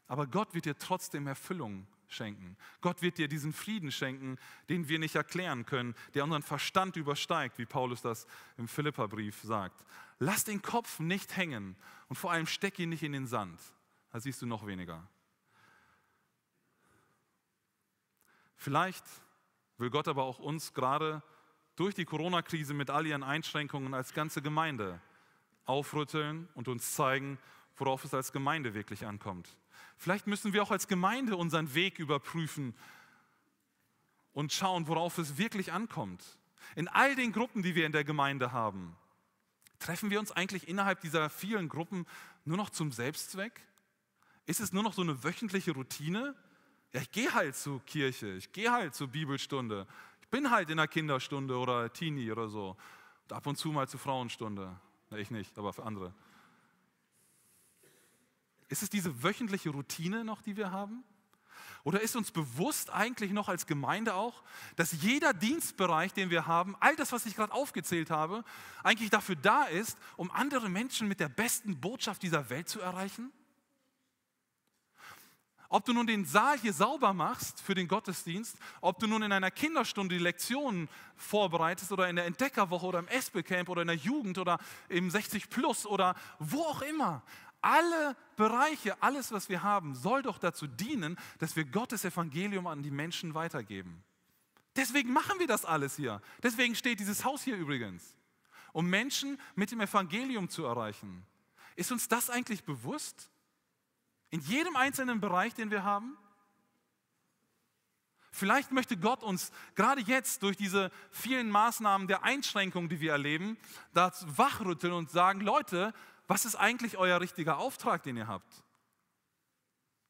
Aber Gott wird dir trotzdem Erfüllung schenken. Gott wird dir diesen Frieden schenken, den wir nicht erklären können, der unseren Verstand übersteigt, wie Paulus das im Philipperbrief sagt. Lass den Kopf nicht hängen und vor allem steck ihn nicht in den Sand. Da siehst du noch weniger. Vielleicht will Gott aber auch uns gerade durch die Corona-Krise mit all ihren Einschränkungen als ganze Gemeinde aufrütteln und uns zeigen, worauf es als Gemeinde wirklich ankommt. Vielleicht müssen wir auch als Gemeinde unseren Weg überprüfen und schauen, worauf es wirklich ankommt. In all den Gruppen, die wir in der Gemeinde haben, treffen wir uns eigentlich innerhalb dieser vielen Gruppen nur noch zum Selbstzweck? Ist es nur noch so eine wöchentliche Routine? Ja, ich gehe halt zur Kirche, ich gehe halt zur Bibelstunde, ich bin halt in der Kinderstunde oder Teenie oder so. Und ab und zu mal zur Frauenstunde. Na, ich nicht, aber für andere. Ist es diese wöchentliche Routine noch, die wir haben? Oder ist uns bewusst eigentlich noch als Gemeinde auch, dass jeder Dienstbereich, den wir haben, all das, was ich gerade aufgezählt habe, eigentlich dafür da ist, um andere Menschen mit der besten Botschaft dieser Welt zu erreichen? Ob du nun den Saal hier sauber machst für den Gottesdienst, ob du nun in einer Kinderstunde die Lektionen vorbereitest oder in der Entdeckerwoche oder im Espelcamp oder in der Jugend oder im 60 Plus oder wo auch immer alle Bereiche, alles, was wir haben, soll doch dazu dienen, dass wir Gottes Evangelium an die Menschen weitergeben. Deswegen machen wir das alles hier. Deswegen steht dieses Haus hier übrigens, um Menschen mit dem Evangelium zu erreichen. Ist uns das eigentlich bewusst? In jedem einzelnen Bereich, den wir haben? Vielleicht möchte Gott uns gerade jetzt durch diese vielen Maßnahmen der Einschränkung, die wir erleben, das wachrütteln und sagen, Leute, was ist eigentlich euer richtiger Auftrag, den ihr habt?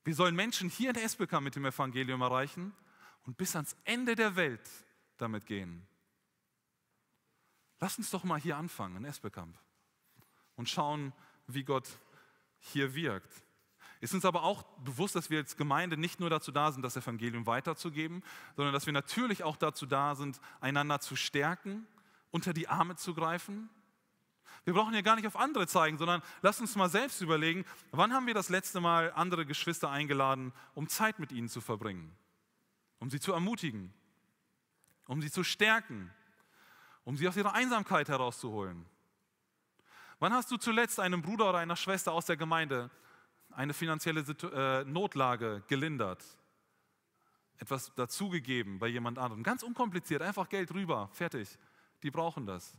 Wir sollen Menschen hier in Esbeka mit dem Evangelium erreichen und bis ans Ende der Welt damit gehen. Lass uns doch mal hier anfangen, in Esbekamp, und schauen, wie Gott hier wirkt. Ist uns aber auch bewusst, dass wir als Gemeinde nicht nur dazu da sind, das Evangelium weiterzugeben, sondern dass wir natürlich auch dazu da sind, einander zu stärken, unter die Arme zu greifen wir brauchen ja gar nicht auf andere zeigen, sondern lass uns mal selbst überlegen, wann haben wir das letzte Mal andere Geschwister eingeladen, um Zeit mit ihnen zu verbringen, um sie zu ermutigen, um sie zu stärken, um sie aus ihrer Einsamkeit herauszuholen. Wann hast du zuletzt einem Bruder oder einer Schwester aus der Gemeinde eine finanzielle äh, Notlage gelindert? Etwas dazugegeben bei jemand anderem? Ganz unkompliziert, einfach Geld rüber, fertig. Die brauchen das.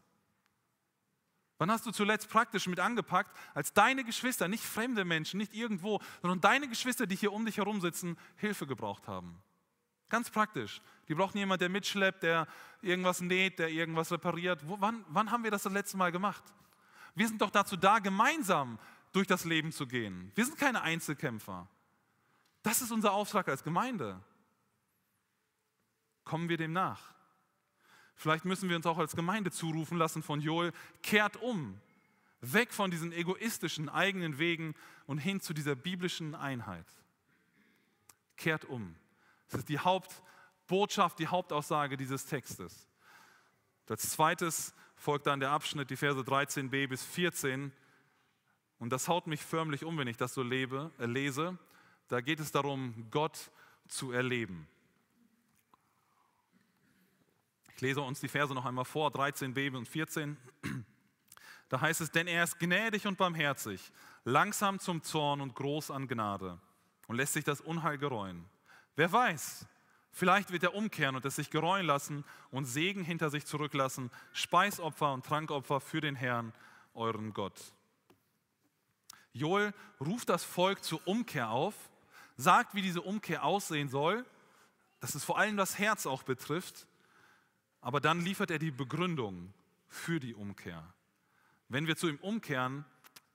Wann hast du zuletzt praktisch mit angepackt, als deine Geschwister, nicht fremde Menschen, nicht irgendwo, sondern deine Geschwister, die hier um dich herum sitzen, Hilfe gebraucht haben? Ganz praktisch. Die brauchen jemanden, der mitschleppt, der irgendwas näht, der irgendwas repariert. Wo, wann, wann haben wir das das letzte Mal gemacht? Wir sind doch dazu da, gemeinsam durch das Leben zu gehen. Wir sind keine Einzelkämpfer. Das ist unser Auftrag als Gemeinde. Kommen wir dem nach. Vielleicht müssen wir uns auch als Gemeinde zurufen lassen von Joel, kehrt um, weg von diesen egoistischen eigenen Wegen und hin zu dieser biblischen Einheit. Kehrt um. Das ist die Hauptbotschaft, die Hauptaussage dieses Textes. Als zweites folgt dann der Abschnitt, die Verse 13b bis 14. Und das haut mich förmlich um, wenn ich das so lebe, äh, lese. Da geht es darum, Gott zu erleben. Ich lese uns die Verse noch einmal vor, 13b und 14. Da heißt es, denn er ist gnädig und barmherzig, langsam zum Zorn und groß an Gnade und lässt sich das Unheil gereuen. Wer weiß, vielleicht wird er umkehren und es sich gereuen lassen und Segen hinter sich zurücklassen, Speisopfer und Trankopfer für den Herrn, euren Gott. Joel ruft das Volk zur Umkehr auf, sagt, wie diese Umkehr aussehen soll, dass es vor allem das Herz auch betrifft aber dann liefert er die Begründung für die Umkehr. Wenn wir zu ihm umkehren,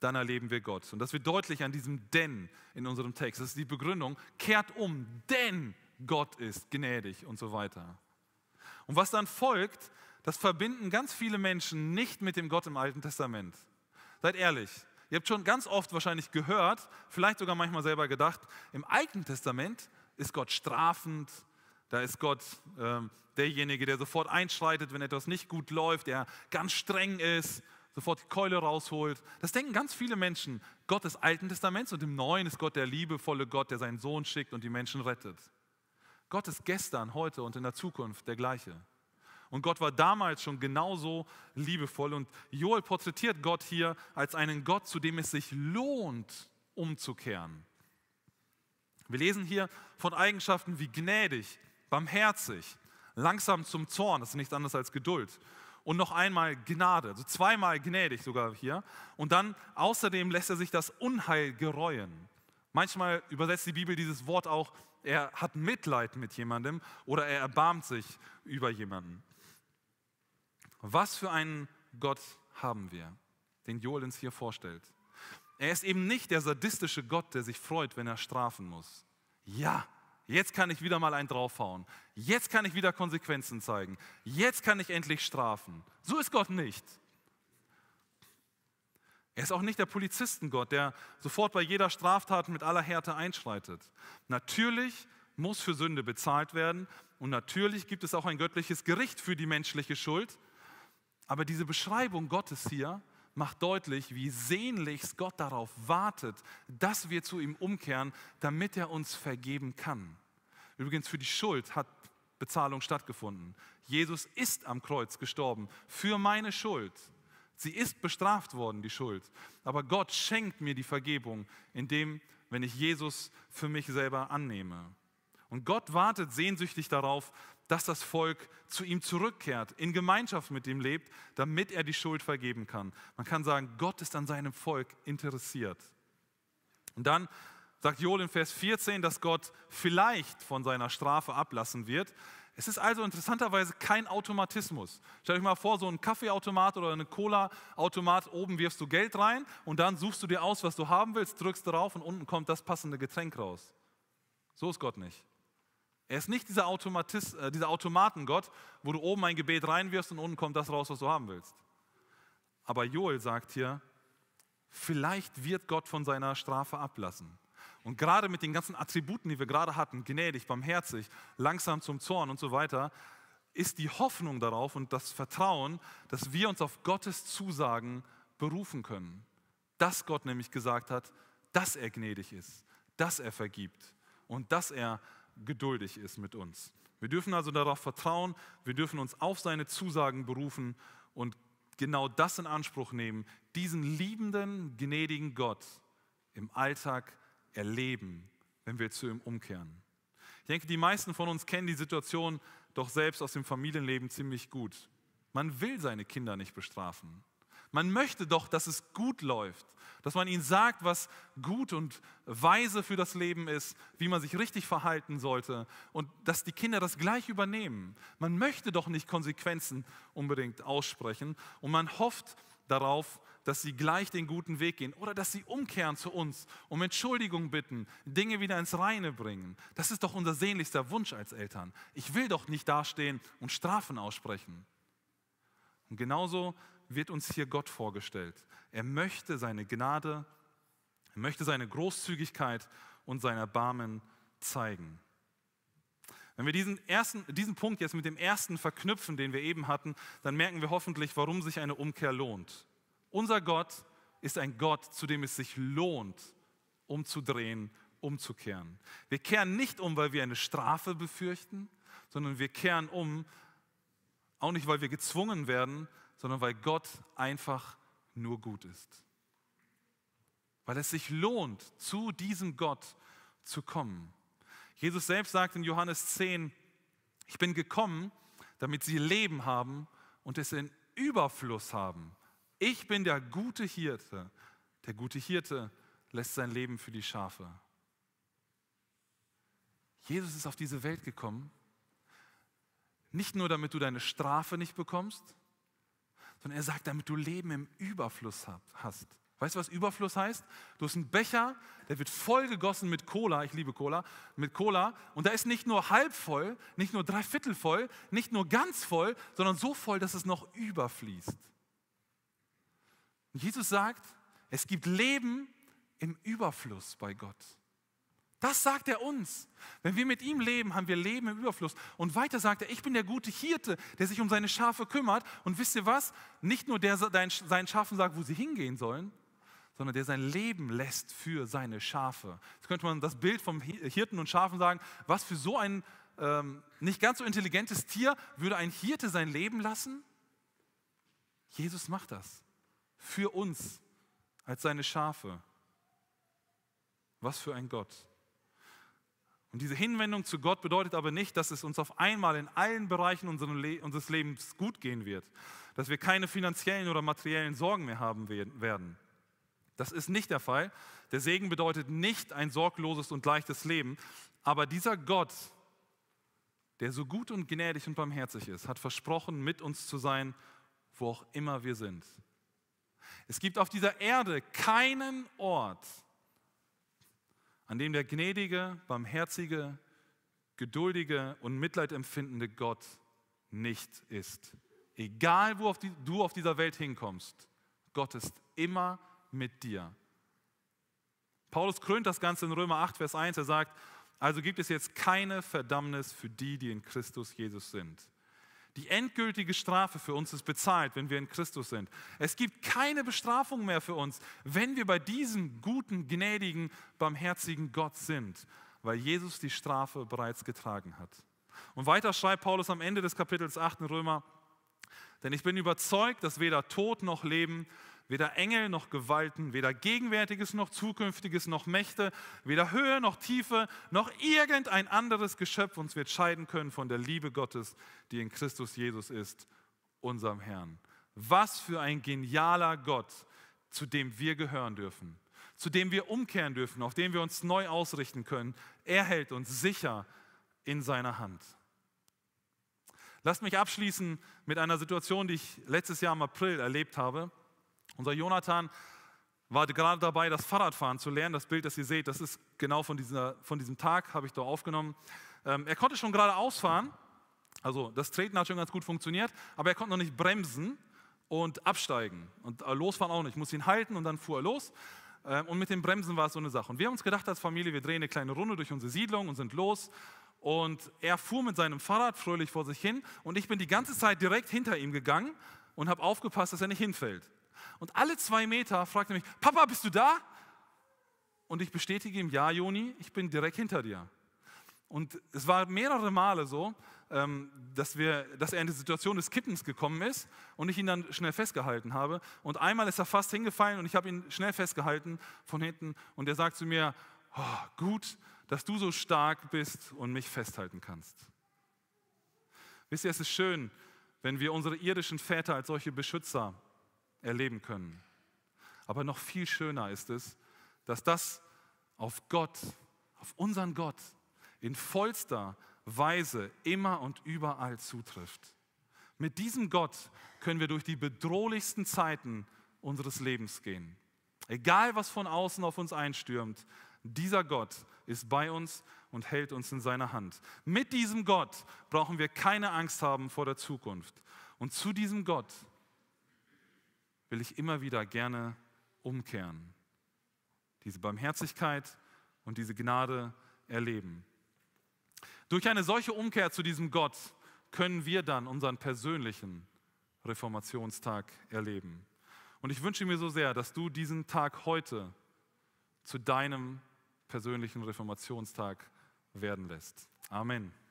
dann erleben wir Gott. Und das wird deutlich an diesem denn in unserem Text. Das ist die Begründung, kehrt um, denn Gott ist gnädig und so weiter. Und was dann folgt, das verbinden ganz viele Menschen nicht mit dem Gott im Alten Testament. Seid ehrlich, ihr habt schon ganz oft wahrscheinlich gehört, vielleicht sogar manchmal selber gedacht, im Alten Testament ist Gott strafend, da ist Gott ähm, derjenige, der sofort einschreitet, wenn etwas nicht gut läuft, der ganz streng ist, sofort die Keule rausholt. Das denken ganz viele Menschen. Gott des Alten Testaments und im Neuen ist Gott der liebevolle Gott, der seinen Sohn schickt und die Menschen rettet. Gott ist gestern, heute und in der Zukunft der gleiche. Und Gott war damals schon genauso liebevoll. Und Joel porträtiert Gott hier als einen Gott, zu dem es sich lohnt, umzukehren. Wir lesen hier von Eigenschaften wie gnädig, barmherzig, langsam zum Zorn, das ist nichts anderes als Geduld. Und noch einmal Gnade, also zweimal gnädig sogar hier. Und dann außerdem lässt er sich das Unheil gereuen. Manchmal übersetzt die Bibel dieses Wort auch, er hat Mitleid mit jemandem oder er erbarmt sich über jemanden. Was für einen Gott haben wir, den Joel uns hier vorstellt? Er ist eben nicht der sadistische Gott, der sich freut, wenn er strafen muss. Ja, Jetzt kann ich wieder mal einen draufhauen. Jetzt kann ich wieder Konsequenzen zeigen. Jetzt kann ich endlich strafen. So ist Gott nicht. Er ist auch nicht der Polizistengott, der sofort bei jeder Straftat mit aller Härte einschreitet. Natürlich muss für Sünde bezahlt werden und natürlich gibt es auch ein göttliches Gericht für die menschliche Schuld. Aber diese Beschreibung Gottes hier macht deutlich, wie sehnlichst Gott darauf wartet, dass wir zu ihm umkehren, damit er uns vergeben kann. Übrigens, für die Schuld hat Bezahlung stattgefunden. Jesus ist am Kreuz gestorben für meine Schuld. Sie ist bestraft worden, die Schuld. Aber Gott schenkt mir die Vergebung, indem, wenn ich Jesus für mich selber annehme. Und Gott wartet sehnsüchtig darauf, dass das Volk zu ihm zurückkehrt, in Gemeinschaft mit ihm lebt, damit er die Schuld vergeben kann. Man kann sagen, Gott ist an seinem Volk interessiert. Und dann sagt Joel in Vers 14, dass Gott vielleicht von seiner Strafe ablassen wird. Es ist also interessanterweise kein Automatismus. Stell euch mal vor, so ein Kaffeeautomat oder eine Cola-Automat, oben wirfst du Geld rein und dann suchst du dir aus, was du haben willst, drückst drauf und unten kommt das passende Getränk raus. So ist Gott nicht. Er ist nicht dieser, Automatist, äh, dieser Automatengott, wo du oben ein Gebet reinwirfst und unten kommt das raus, was du haben willst. Aber Joel sagt hier, vielleicht wird Gott von seiner Strafe ablassen. Und gerade mit den ganzen Attributen, die wir gerade hatten, gnädig, barmherzig, langsam zum Zorn und so weiter, ist die Hoffnung darauf und das Vertrauen, dass wir uns auf Gottes Zusagen berufen können. Dass Gott nämlich gesagt hat, dass er gnädig ist, dass er vergibt und dass er geduldig ist mit uns. Wir dürfen also darauf vertrauen, wir dürfen uns auf seine Zusagen berufen und genau das in Anspruch nehmen, diesen liebenden, gnädigen Gott im Alltag erleben, wenn wir zu ihm umkehren. Ich denke, die meisten von uns kennen die Situation doch selbst aus dem Familienleben ziemlich gut. Man will seine Kinder nicht bestrafen. Man möchte doch, dass es gut läuft, dass man ihnen sagt, was gut und weise für das Leben ist, wie man sich richtig verhalten sollte und dass die Kinder das gleich übernehmen. Man möchte doch nicht Konsequenzen unbedingt aussprechen und man hofft darauf, dass sie gleich den guten Weg gehen oder dass sie umkehren zu uns, um Entschuldigung bitten, Dinge wieder ins Reine bringen. Das ist doch unser sehnlichster Wunsch als Eltern. Ich will doch nicht dastehen und Strafen aussprechen. Und genauso wird uns hier Gott vorgestellt. Er möchte seine Gnade, er möchte seine Großzügigkeit und sein Erbarmen zeigen. Wenn wir diesen, ersten, diesen Punkt jetzt mit dem ersten verknüpfen, den wir eben hatten, dann merken wir hoffentlich, warum sich eine Umkehr lohnt. Unser Gott ist ein Gott, zu dem es sich lohnt, umzudrehen, umzukehren. Wir kehren nicht um, weil wir eine Strafe befürchten, sondern wir kehren um, auch nicht, weil wir gezwungen werden, sondern weil Gott einfach nur gut ist. Weil es sich lohnt, zu diesem Gott zu kommen. Jesus selbst sagt in Johannes 10, ich bin gekommen, damit sie Leben haben und es in Überfluss haben. Ich bin der gute Hirte. Der gute Hirte lässt sein Leben für die Schafe. Jesus ist auf diese Welt gekommen, nicht nur damit du deine Strafe nicht bekommst, sondern er sagt, damit du Leben im Überfluss hast. Weißt du, was Überfluss heißt? Du hast einen Becher, der wird voll gegossen mit Cola, ich liebe Cola, mit Cola. Und da ist nicht nur halb voll, nicht nur dreiviertel voll, nicht nur ganz voll, sondern so voll, dass es noch überfließt. Und Jesus sagt, es gibt Leben im Überfluss bei Gott. Das sagt er uns. Wenn wir mit ihm leben, haben wir Leben im Überfluss. Und weiter sagt er, ich bin der gute Hirte, der sich um seine Schafe kümmert. Und wisst ihr was? Nicht nur der seinen Schafen sagt, wo sie hingehen sollen, sondern der sein Leben lässt für seine Schafe. Jetzt könnte man das Bild vom Hirten und Schafen sagen, was für so ein ähm, nicht ganz so intelligentes Tier würde ein Hirte sein Leben lassen? Jesus macht das für uns als seine Schafe. Was für ein Gott. Und diese Hinwendung zu Gott bedeutet aber nicht, dass es uns auf einmal in allen Bereichen unseres Lebens gut gehen wird, dass wir keine finanziellen oder materiellen Sorgen mehr haben werden. Das ist nicht der Fall. Der Segen bedeutet nicht ein sorgloses und leichtes Leben, aber dieser Gott, der so gut und gnädig und barmherzig ist, hat versprochen, mit uns zu sein, wo auch immer wir sind. Es gibt auf dieser Erde keinen Ort, an dem der gnädige, barmherzige, geduldige und mitleidempfindende Gott nicht ist. Egal, wo auf die, du auf dieser Welt hinkommst, Gott ist immer mit dir. Paulus krönt das Ganze in Römer 8, Vers 1. Er sagt, also gibt es jetzt keine Verdammnis für die, die in Christus Jesus sind. Die endgültige Strafe für uns ist bezahlt, wenn wir in Christus sind. Es gibt keine Bestrafung mehr für uns, wenn wir bei diesem guten, gnädigen, barmherzigen Gott sind, weil Jesus die Strafe bereits getragen hat. Und weiter schreibt Paulus am Ende des Kapitels 8 in Römer, denn ich bin überzeugt, dass weder Tod noch Leben, weder Engel noch Gewalten, weder Gegenwärtiges noch Zukünftiges noch Mächte, weder Höhe noch Tiefe noch irgendein anderes Geschöpf uns wird scheiden können von der Liebe Gottes, die in Christus Jesus ist, unserem Herrn. Was für ein genialer Gott, zu dem wir gehören dürfen, zu dem wir umkehren dürfen, auf dem wir uns neu ausrichten können. Er hält uns sicher in seiner Hand. Lasst mich abschließen mit einer Situation, die ich letztes Jahr im April erlebt habe. Unser Jonathan war gerade dabei, das Fahrradfahren zu lernen. Das Bild, das ihr seht, das ist genau von, dieser, von diesem Tag, habe ich da aufgenommen. Ähm, er konnte schon geradeaus fahren, also das Treten hat schon ganz gut funktioniert, aber er konnte noch nicht bremsen und absteigen. Und äh, losfahren auch nicht. Ich musste ihn halten und dann fuhr er los. Ähm, und mit dem Bremsen war es so eine Sache. Und wir haben uns gedacht als Familie, wir drehen eine kleine Runde durch unsere Siedlung und sind los. Und er fuhr mit seinem Fahrrad fröhlich vor sich hin und ich bin die ganze Zeit direkt hinter ihm gegangen und habe aufgepasst, dass er nicht hinfällt. Und alle zwei Meter fragt er mich, Papa, bist du da? Und ich bestätige ihm, ja, Joni, ich bin direkt hinter dir. Und es war mehrere Male so, ähm, dass, wir, dass er in die Situation des Kippens gekommen ist und ich ihn dann schnell festgehalten habe. Und einmal ist er fast hingefallen und ich habe ihn schnell festgehalten von hinten. Und er sagt zu mir, oh, gut, dass du so stark bist und mich festhalten kannst. Wisst ihr, es ist schön, wenn wir unsere irdischen Väter als solche Beschützer erleben können. Aber noch viel schöner ist es, dass das auf Gott, auf unseren Gott, in vollster Weise immer und überall zutrifft. Mit diesem Gott können wir durch die bedrohlichsten Zeiten unseres Lebens gehen. Egal, was von außen auf uns einstürmt, dieser Gott ist bei uns und hält uns in seiner Hand. Mit diesem Gott brauchen wir keine Angst haben vor der Zukunft. Und zu diesem Gott will ich immer wieder gerne umkehren. Diese Barmherzigkeit und diese Gnade erleben. Durch eine solche Umkehr zu diesem Gott können wir dann unseren persönlichen Reformationstag erleben. Und ich wünsche mir so sehr, dass du diesen Tag heute zu deinem persönlichen Reformationstag werden lässt. Amen.